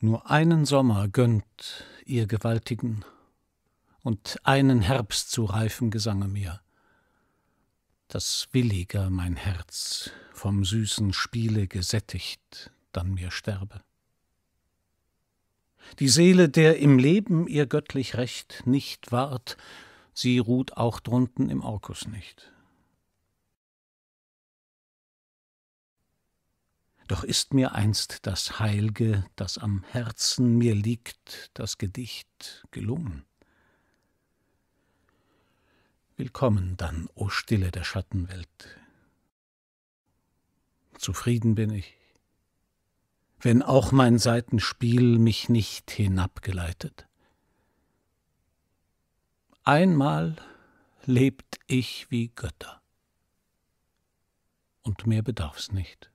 Nur einen Sommer gönnt ihr Gewaltigen und einen Herbst zu reifen Gesange mir, dass williger mein Herz vom süßen Spiele gesättigt dann mir sterbe. Die Seele, der im Leben ihr göttlich Recht nicht wahrt, sie ruht auch drunten im Orkus nicht. Doch ist mir einst das Heilge, das am Herzen mir liegt, das Gedicht gelungen. Willkommen dann, o Stille der Schattenwelt. Zufrieden bin ich, wenn auch mein Seitenspiel mich nicht hinabgeleitet. Einmal lebt ich wie Götter, und mehr bedarf's nicht.